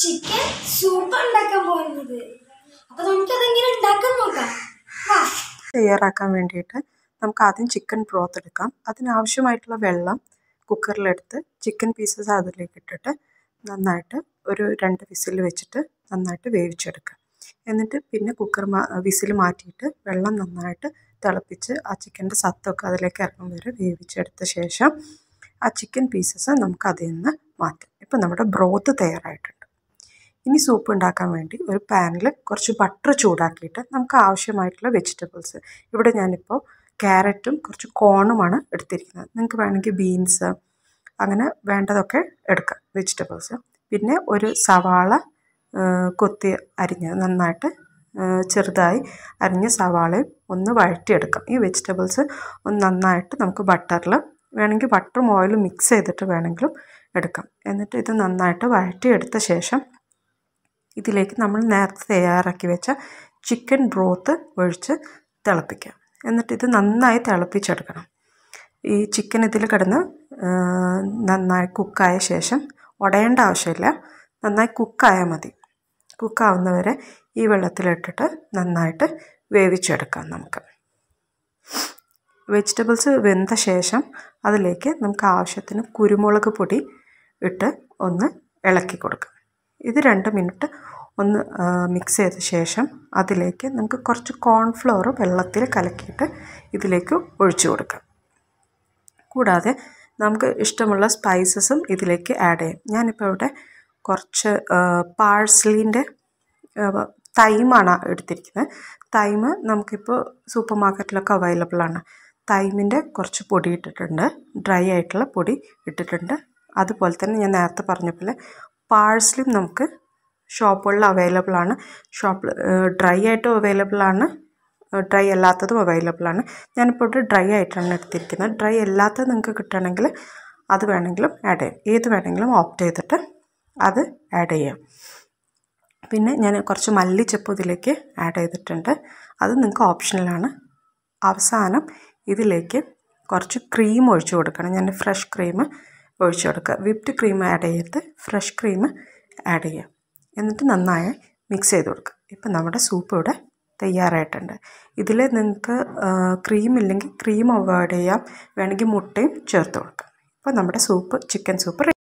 chicken soup ഉണ്ടാക്കാൻ പോകുന്നത് അപ്പൊ അതെങ്ങനെ ഉണ്ടാക്കാൻ നോക്കാം തയ്യാറാക്കാൻ വേണ്ടിയിട്ട് നമുക്ക് ആദ്യം ചിക്കൻ ബ്രോത്ത് എടുക്കാം അതിനാവശ്യമായിട്ടുള്ള വെള്ളം കുക്കറിലെടുത്ത് ചിക്കൻ പീസസ് അതിലേക്ക് ഇട്ടിട്ട് നന്നായിട്ട് ഒരു രണ്ട് വിസിൽ വെച്ചിട്ട് നന്നായിട്ട് വേവിച്ചെടുക്കുക എന്നിട്ട് പിന്നെ കുക്കർ വിസിൽ മാറ്റിയിട്ട് വെള്ളം നന്നായിട്ട് തിളപ്പിച്ച് ആ ചിക്കൻ്റെ സത്തൊക്കെ അതിലേക്ക് ഇറങ്ങും വരെ വേവിച്ചെടുത്ത ശേഷം ആ ചിക്കൻ പീസസ് നമുക്ക് അതിൽ നിന്ന് മാറ്റാം ഇപ്പം നമ്മുടെ ബ്രോത്ത് തയ്യാറായിട്ടുണ്ട് ഇനി സൂപ്പ് ഉണ്ടാക്കാൻ വേണ്ടി ഒരു പാനിൽ കുറച്ച് ബട്ടർ ചൂടാക്കിയിട്ട് നമുക്ക് ആവശ്യമായിട്ടുള്ള വെജിറ്റബിൾസ് ഇവിടെ ഞാനിപ്പോൾ ക്യാരറ്റും കുറച്ച് കോണുമാണ് എടുത്തിരിക്കുന്നത് നിങ്ങൾക്ക് വേണമെങ്കിൽ ബീൻസ് അങ്ങനെ വേണ്ടതൊക്കെ എടുക്കാം വെജിറ്റബിൾസ് പിന്നെ ഒരു സവാള കൊത്തി അരിഞ്ഞ് നന്നായിട്ട് ചെറുതായി അരിഞ്ഞ സവാളയും ഒന്ന് വഴറ്റിയെടുക്കാം ഈ വെജിറ്റബിൾസ് ഒന്ന് നന്നായിട്ട് നമുക്ക് ബട്ടറിൽ വേണമെങ്കിൽ ബട്ടറും ഓയിലും മിക്സ് ചെയ്തിട്ട് വേണമെങ്കിലും എടുക്കാം എന്നിട്ട് ഇത് നന്നായിട്ട് വഴറ്റിയെടുത്ത ശേഷം ഇതിലേക്ക് നമ്മൾ നേരത്തെ തയ്യാറാക്കി വെച്ച ചിക്കൻ ബ്രോത്ത് ഒഴിച്ച് തിളപ്പിക്കാം എന്നിട്ട് ഇത് നന്നായി തിളപ്പിച്ചെടുക്കണം ഈ ചിക്കൻ ഇതിൽ കിടന്ന് നന്നായി കുക്കായ ശേഷം ഉടയേണ്ട ആവശ്യമില്ല നന്നായി കുക്കായാൽ മതി കുക്കാവുന്നവരെ ഈ വെള്ളത്തിലിട്ടിട്ട് നന്നായിട്ട് വേവിച്ചെടുക്കാം നമുക്ക് വെജിറ്റബിൾസ് വെന്ത ശേഷം അതിലേക്ക് നമുക്ക് ആവശ്യത്തിന് കുരുമുളക് പൊടി ഇട്ട് ഒന്ന് ഇളക്കി കൊടുക്കാം ഇത് രണ്ട് മിനിറ്റ് ഒന്ന് മിക്സ് ചെയ്ത ശേഷം അതിലേക്ക് നമുക്ക് കുറച്ച് കോൺഫ്ലവർ വെള്ളത്തിൽ കലക്കിയിട്ട് ഇതിലേക്ക് ഒഴിച്ചു കൊടുക്കാം കൂടാതെ നമുക്ക് ഇഷ്ടമുള്ള സ്പൈസസും ഇതിലേക്ക് ആഡ് ചെയ്യാം ഞാനിപ്പോൾ ഇവിടെ കുറച്ച് പാഴ്സലിൻ്റെ തൈമാണ് എടുത്തിരിക്കുന്നത് തൈമ് നമുക്കിപ്പോൾ സൂപ്പർ മാർക്കറ്റിലൊക്കെ അവൈലബിൾ ആണ് തൈമിൻ്റെ കുറച്ച് പൊടി ഇട്ടിട്ടുണ്ട് ഡ്രൈ ആയിട്ടുള്ള പൊടി ഇട്ടിട്ടുണ്ട് അതുപോലെ തന്നെ ഞാൻ നേരത്തെ പറഞ്ഞ പോലെ പാഴ്സലും നമുക്ക് ഷോപ്പുകളിൽ അവൈലബിൾ ആണ് ഷോപ്പിൽ ഡ്രൈ ആയിട്ടും അവൈലബിൾ ആണ് ഡ്രൈ അല്ലാത്തതും അവൈലബിൾ ആണ് ഞാനിപ്പോൾ ഇവിടെ ഡ്രൈ ആയിട്ടാണ് എടുത്തിരിക്കുന്നത് ഡ്രൈ അല്ലാത്തത് നിങ്ങൾക്ക് കിട്ടുകയാണെങ്കിൽ അത് വേണമെങ്കിലും ആഡ് ചെയ്യാം ഏത് വേണമെങ്കിലും ഓപ്റ്റ് ചെയ്തിട്ട് അത് ആഡ് ചെയ്യാം പിന്നെ ഞാൻ കുറച്ച് മല്ലിച്ചപ്പ് ഇതിലേക്ക് ആഡ് ചെയ്തിട്ടുണ്ട് അത് നിങ്ങൾക്ക് ഓപ്ഷണലാണ് അവസാനം ഇതിലേക്ക് കുറച്ച് ക്രീം ഒഴിച്ചു കൊടുക്കണം ഞാൻ ഫ്രഷ് ക്രീം ഒഴിച്ചു കൊടുക്കുക വിപ്ഡ് ക്രീം ആഡ് ചെയ്യരുത് ഫ്രഷ് ക്രീം ആഡ് ചെയ്യുക എന്നിട്ട് നന്നായി മിക്സ് ചെയ്ത് കൊടുക്കുക ഇപ്പം നമ്മുടെ സൂപ്പ് ഇവിടെ തയ്യാറായിട്ടുണ്ട് ഇതിൽ നിങ്ങൾക്ക് ക്രീം ഇല്ലെങ്കിൽ ക്രീം അവോയ്ഡ് ചെയ്യാം വേണമെങ്കിൽ മുട്ടയും ചേർത്ത് കൊടുക്കാം അപ്പോൾ നമ്മുടെ സൂപ്പ് ചിക്കൻ സൂപ്പ്